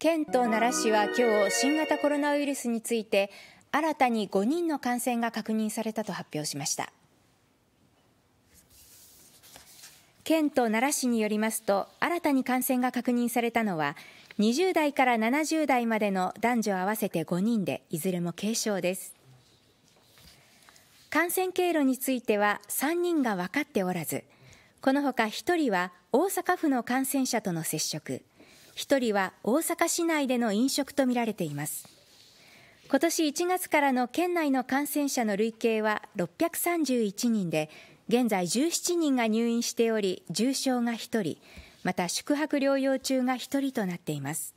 県と奈良市は今日新型コロナウイルスについて新たに5人の感染が確認されたと発表しました県と奈良市によりますと新たに感染が確認されたのは20代から70代までの男女合わせて5人でいずれも軽症です感染経路については3人が分かっておらずこのほか1人は大阪府の感染者との接触1人は大阪市内での飲食とみられています。今年1月からの県内の感染者の累計は631人で、現在17人が入院しており、重症が1人、また宿泊療養中が1人となっています。